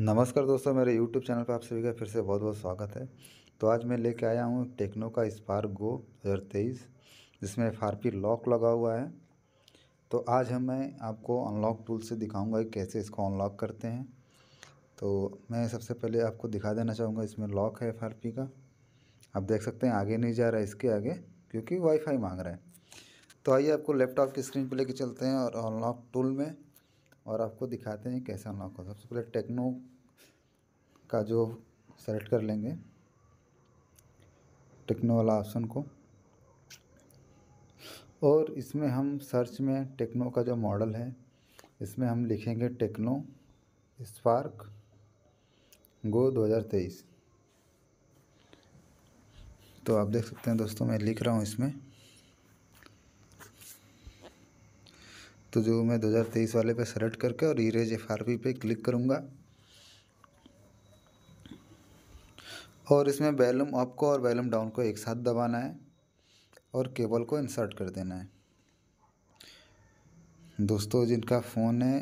नमस्कार दोस्तों मेरे YouTube चैनल पर आप सभी का फिर से बहुत बहुत स्वागत है तो आज मैं लेके आया हूँ टेक्नो का स्पार्क गो हज़ार तेईस जिसमें एफ लॉक लगा हुआ है तो आज हम मैं आपको अनलॉक टूल से दिखाऊंगा कि कैसे इसको अनलॉक करते हैं तो मैं सबसे पहले आपको दिखा देना चाहूँगा इसमें लॉक है एफ का आप देख सकते हैं आगे नहीं जा रहा है इसके आगे क्योंकि वाईफाई मांग रहा है तो आइए आपको लैपटॉप की स्क्रीन पर लेके चलते हैं और अनलॉक टूल में और आपको दिखाते हैं कैसे अनलॉक होगा सबसे पहले टेक्नो का जो सेलेक्ट कर लेंगे टेक्नो वाला ऑप्शन को और इसमें हम सर्च में टेक्नो का जो मॉडल है इसमें हम लिखेंगे टेक्नो स्पार्क गो 2023 तो आप देख सकते हैं दोस्तों मैं लिख रहा हूँ इसमें तो जो मैं 2023 वाले पे सेलेक्ट करके और रेज एफ आर पे क्लिक करूँगा और इसमें बैलूम अप को और बैलूम डाउन को एक साथ दबाना है और केबल को इंसर्ट कर देना है दोस्तों जिनका फ़ोन है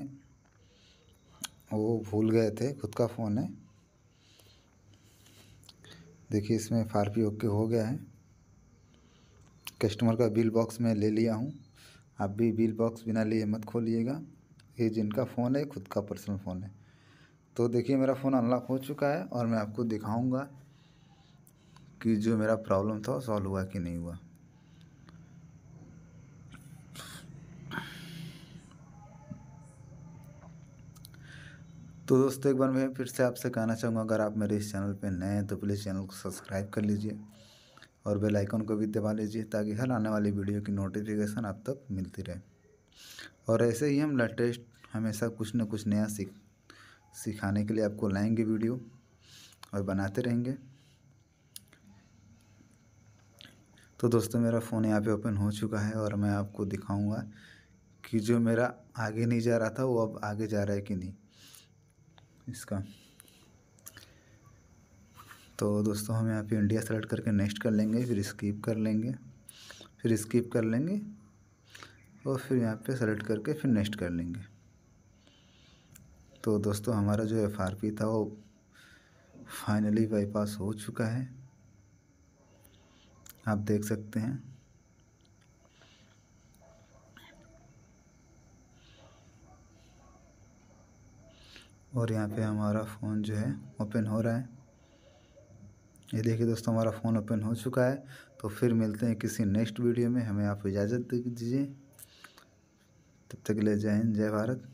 वो भूल गए थे खुद का फ़ोन है देखिए इसमें फार पी ओके हो गया है कस्टमर का बिल बॉक्स में ले लिया हूँ आप भी बिल बॉक्स बिना लिए मत खोलिएगा ये जिनका फ़ोन है खुद का पर्सनल फ़ोन है तो देखिए मेरा फ़ोन अनलॉक हो चुका है और मैं आपको दिखाऊँगा कि जो मेरा प्रॉब्लम था सॉल्व हुआ कि नहीं हुआ तो दोस्तों एक बार मैं फिर से आपसे कहना चाहूँगा अगर आप मेरे इस चैनल पे नए हैं तो प्लीज़ चैनल को सब्सक्राइब कर लीजिए और बेल आइकन को भी दबा लीजिए ताकि हर आने वाली वीडियो की नोटिफिकेशन आप तक मिलती रहे और ऐसे ही हम लेटेस्ट हमेशा कुछ ना कुछ नया सीख सिखाने के लिए आपको लाएंगे वीडियो और बनाते रहेंगे तो दोस्तों मेरा फ़ोन यहाँ पे ओपन हो चुका है और मैं आपको दिखाऊंगा कि जो मेरा आगे नहीं जा रहा था वो अब आगे जा रहा है कि नहीं इसका तो दोस्तों हम यहाँ पे इंडिया सेलेक्ट करके नेक्स्ट कर लेंगे फिर स्किप कर लेंगे फिर स्किप कर लेंगे और फिर यहाँ पे सेलेक्ट करके फिर नेक्स्ट कर लेंगे तो दोस्तों हमारा जो एफ आर पी था वो फाइनली बाईपास हो चुका है आप देख सकते हैं और यहाँ पे हमारा फ़ोन जो है ओपन हो रहा है ये देखिए दोस्तों हमारा फ़ोन ओपन हो चुका है तो फिर मिलते हैं किसी नेक्स्ट वीडियो में हमें आप इजाज़त दीजिए तब तक ले जय हिंद जय भारत